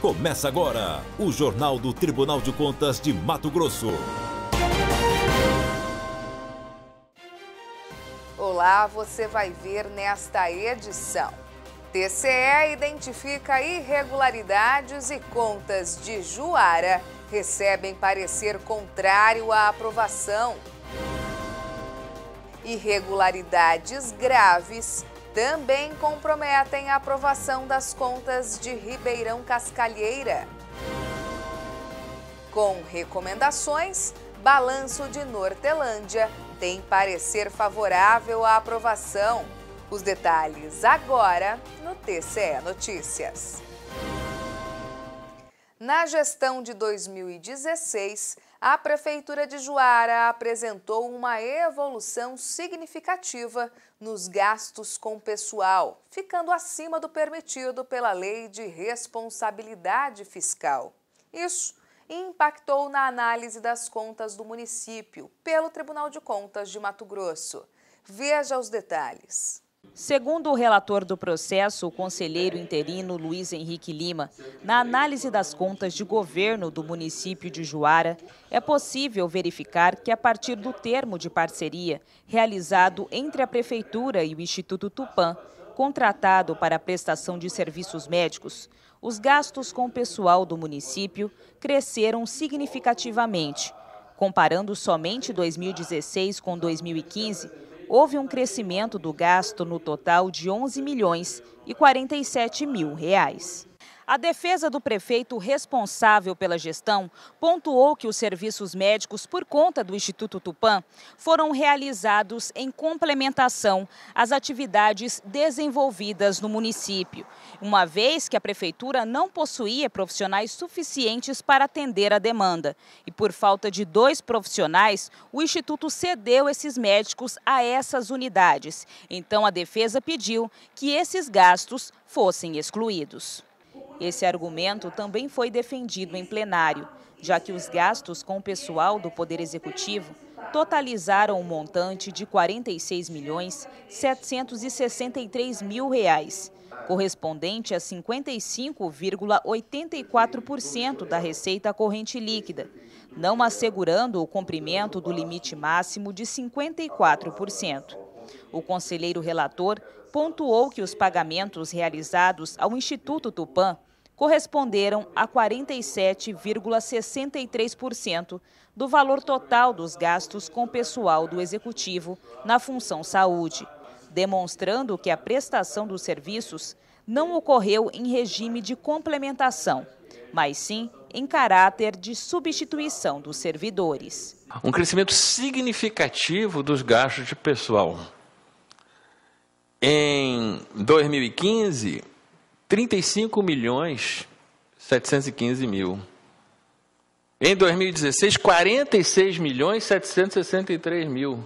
Começa agora o Jornal do Tribunal de Contas de Mato Grosso. Olá, você vai ver nesta edição. TCE identifica irregularidades e contas de Juara recebem parecer contrário à aprovação. Irregularidades graves também comprometem a aprovação das contas de Ribeirão Cascalheira. Com recomendações, balanço de Nortelândia tem parecer favorável à aprovação. Os detalhes agora no TCE Notícias. Na gestão de 2016, a Prefeitura de Juara apresentou uma evolução significativa nos gastos com pessoal, ficando acima do permitido pela Lei de Responsabilidade Fiscal. Isso impactou na análise das contas do município pelo Tribunal de Contas de Mato Grosso. Veja os detalhes. Segundo o relator do processo, o conselheiro interino Luiz Henrique Lima, na análise das contas de governo do município de Juara, é possível verificar que, a partir do termo de parceria realizado entre a Prefeitura e o Instituto Tupã, contratado para a prestação de serviços médicos, os gastos com o pessoal do município cresceram significativamente. Comparando somente 2016 com 2015, houve um crescimento do gasto no total de 11 milhões e 47 mil reais. A defesa do prefeito responsável pela gestão pontuou que os serviços médicos, por conta do Instituto Tupã, foram realizados em complementação às atividades desenvolvidas no município, uma vez que a prefeitura não possuía profissionais suficientes para atender a demanda. E por falta de dois profissionais, o Instituto cedeu esses médicos a essas unidades. Então a defesa pediu que esses gastos fossem excluídos. Esse argumento também foi defendido em plenário, já que os gastos com o pessoal do Poder Executivo totalizaram um montante de R$ milhões mil reais, correspondente a 55,84% da receita corrente líquida, não assegurando o cumprimento do limite máximo de 54%. O conselheiro relator pontuou que os pagamentos realizados ao Instituto Tupan corresponderam a 47,63% do valor total dos gastos com pessoal do executivo na função saúde, demonstrando que a prestação dos serviços não ocorreu em regime de complementação, mas sim em caráter de substituição dos servidores. Um crescimento significativo dos gastos de pessoal. Em 2015, 35 milhões 715 mil. Em 2016, 46 milhões 763 mil.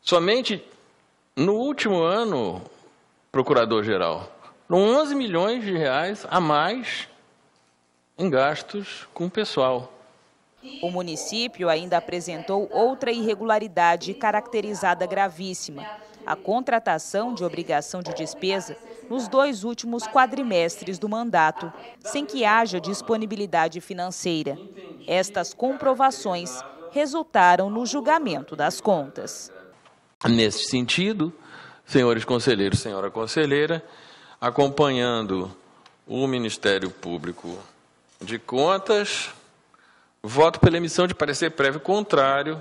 Somente no último ano, procurador-geral, 11 milhões de reais a mais em gastos com o pessoal. O município ainda apresentou outra irregularidade caracterizada gravíssima: a contratação de obrigação de despesa nos dois últimos quadrimestres do mandato, sem que haja disponibilidade financeira. Estas comprovações resultaram no julgamento das contas. Nesse sentido, senhores conselheiros, senhora conselheira, acompanhando o Ministério Público de Contas, voto pela emissão de parecer prévio contrário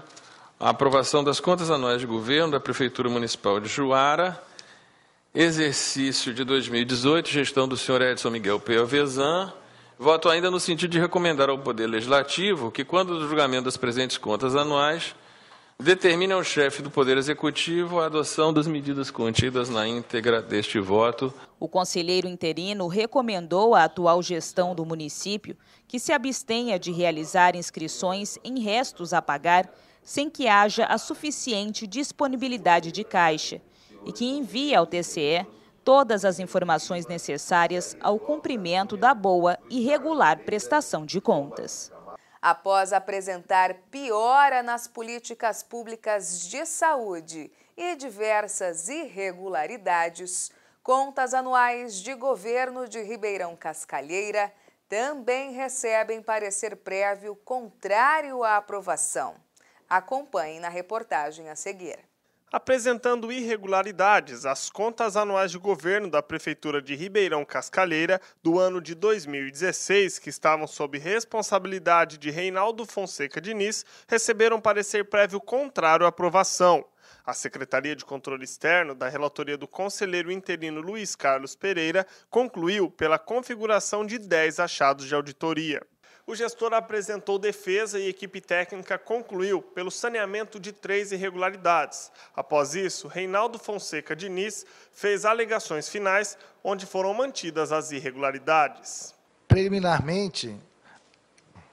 à aprovação das contas anuais de governo da Prefeitura Municipal de Juara exercício de 2018, gestão do senhor Edson Miguel P. voto ainda no sentido de recomendar ao Poder Legislativo que, quando do julgamento das presentes contas anuais, determine ao chefe do Poder Executivo a adoção das medidas contidas na íntegra deste voto. O conselheiro interino recomendou à atual gestão do município que se abstenha de realizar inscrições em restos a pagar sem que haja a suficiente disponibilidade de caixa e que envie ao TCE todas as informações necessárias ao cumprimento da boa e regular prestação de contas. Após apresentar piora nas políticas públicas de saúde e diversas irregularidades, contas anuais de governo de Ribeirão Cascalheira também recebem parecer prévio contrário à aprovação. Acompanhe na reportagem a seguir apresentando irregularidades às contas anuais de governo da Prefeitura de Ribeirão Cascalheira do ano de 2016, que estavam sob responsabilidade de Reinaldo Fonseca Diniz, receberam parecer prévio contrário à aprovação. A Secretaria de Controle Externo, da relatoria do conselheiro interino Luiz Carlos Pereira, concluiu pela configuração de 10 achados de auditoria o gestor apresentou defesa e a equipe técnica concluiu pelo saneamento de três irregularidades. Após isso, Reinaldo Fonseca Diniz fez alegações finais, onde foram mantidas as irregularidades. Preliminarmente,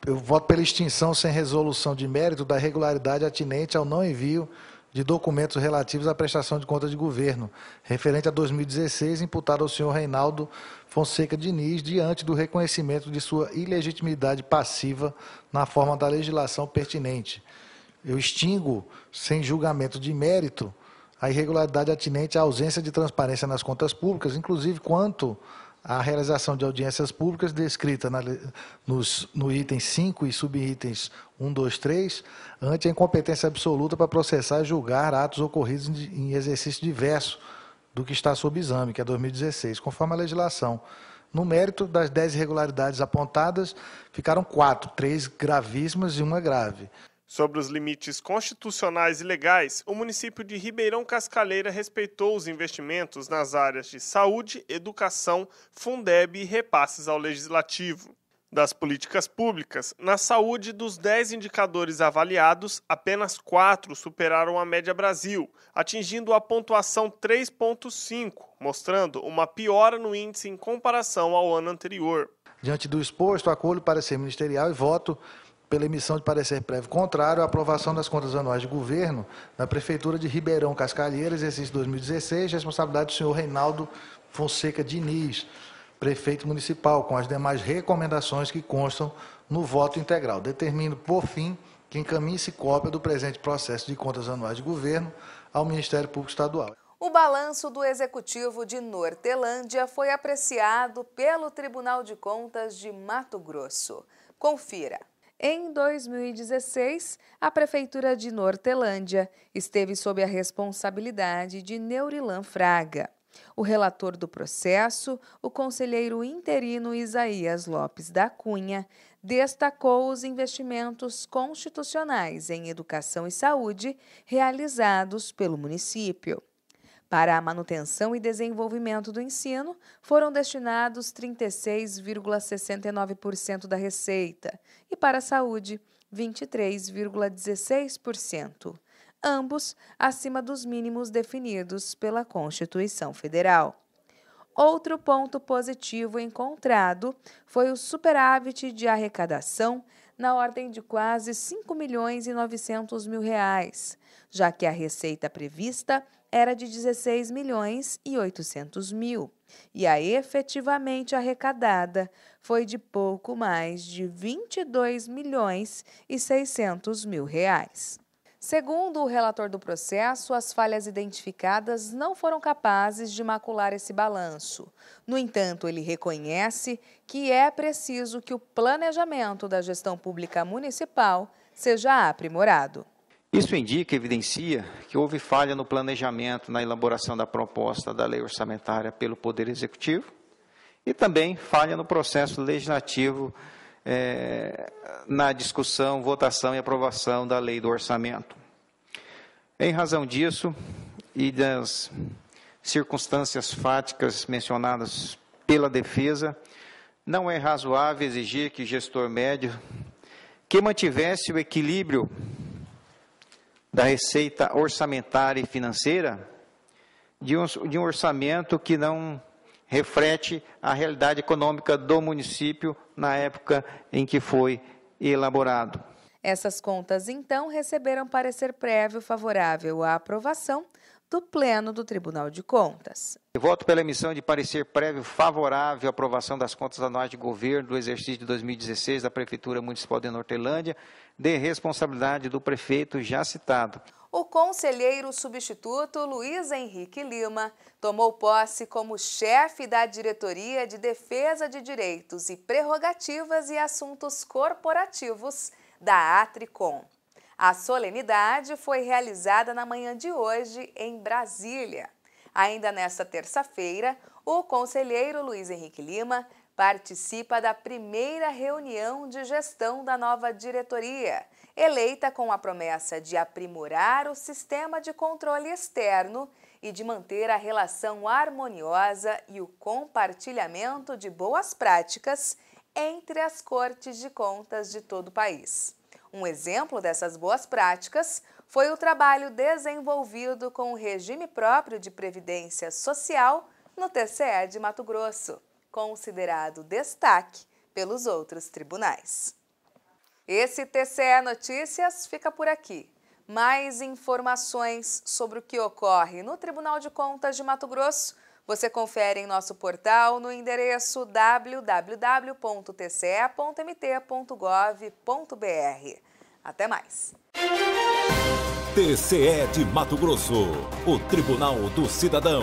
eu voto pela extinção sem resolução de mérito da irregularidade atinente ao não envio de documentos relativos à prestação de contas de governo, referente a 2016, imputado ao senhor Reinaldo Fonseca Diniz, diante do reconhecimento de sua ilegitimidade passiva na forma da legislação pertinente. Eu extingo, sem julgamento de mérito, a irregularidade atinente à ausência de transparência nas contas públicas, inclusive quanto a realização de audiências públicas descrita na, nos, no item 5 e subitens 1, 2, 3, ante a incompetência absoluta para processar e julgar atos ocorridos em, em exercício diverso do que está sob exame, que é 2016, conforme a legislação. No mérito das 10 irregularidades apontadas, ficaram quatro, três gravíssimas e uma grave. Sobre os limites constitucionais e legais, o município de Ribeirão Cascaleira respeitou os investimentos nas áreas de saúde, educação, Fundeb e repasses ao legislativo. Das políticas públicas, na saúde, dos 10 indicadores avaliados, apenas 4 superaram a média Brasil, atingindo a pontuação 3,5, mostrando uma piora no índice em comparação ao ano anterior. Diante do exposto, acolho parecer ministerial e voto pela emissão de parecer prévio contrário à aprovação das contas anuais de governo da Prefeitura de Ribeirão Cascalheira, exercício 2016, responsabilidade do senhor Reinaldo Fonseca Diniz, prefeito municipal, com as demais recomendações que constam no voto integral. Determino, por fim, que encaminhe-se cópia do presente processo de contas anuais de governo ao Ministério Público Estadual. O balanço do Executivo de Nortelândia foi apreciado pelo Tribunal de Contas de Mato Grosso. Confira. Em 2016, a Prefeitura de Nortelândia esteve sob a responsabilidade de Neurilan Fraga. O relator do processo, o conselheiro interino Isaías Lopes da Cunha, destacou os investimentos constitucionais em educação e saúde realizados pelo município. Para a manutenção e desenvolvimento do ensino, foram destinados 36,69% da receita e para a saúde, 23,16%, ambos acima dos mínimos definidos pela Constituição Federal. Outro ponto positivo encontrado foi o superávit de arrecadação na ordem de quase 5 milhões e 900 mil reais, já que a receita prevista era de 16 milhões e 800 mil, e a efetivamente arrecadada foi de pouco mais de 22 milhões e 600 mil reais. Segundo o relator do processo, as falhas identificadas não foram capazes de macular esse balanço. No entanto, ele reconhece que é preciso que o planejamento da gestão pública municipal seja aprimorado. Isso indica, evidencia, que houve falha no planejamento, na elaboração da proposta da lei orçamentária pelo Poder Executivo e também falha no processo legislativo é, na discussão, votação e aprovação da lei do orçamento. Em razão disso e das circunstâncias fáticas mencionadas pela defesa, não é razoável exigir que o gestor médio que mantivesse o equilíbrio da receita orçamentária e financeira de um, de um orçamento que não reflete a realidade econômica do município na época em que foi elaborado. Essas contas, então, receberam parecer prévio favorável à aprovação do Pleno do Tribunal de Contas. Eu voto pela emissão de parecer prévio favorável à aprovação das contas anuais de governo do exercício de 2016 da Prefeitura Municipal de Nortelândia, de responsabilidade do prefeito já citado. O conselheiro substituto Luiz Henrique Lima tomou posse como chefe da Diretoria de Defesa de Direitos e Prerrogativas e Assuntos Corporativos da Atricom. A solenidade foi realizada na manhã de hoje em Brasília. Ainda nesta terça-feira, o conselheiro Luiz Henrique Lima participa da primeira reunião de gestão da nova diretoria, eleita com a promessa de aprimorar o sistema de controle externo e de manter a relação harmoniosa e o compartilhamento de boas práticas entre as cortes de contas de todo o país. Um exemplo dessas boas práticas foi o trabalho desenvolvido com o regime próprio de previdência social no TCE de Mato Grosso, considerado destaque pelos outros tribunais. Esse TCE Notícias fica por aqui. Mais informações sobre o que ocorre no Tribunal de Contas de Mato Grosso você confere em nosso portal no endereço www.tce.mt.gov.br. Até mais. TCE de Mato Grosso, o Tribunal do Cidadão.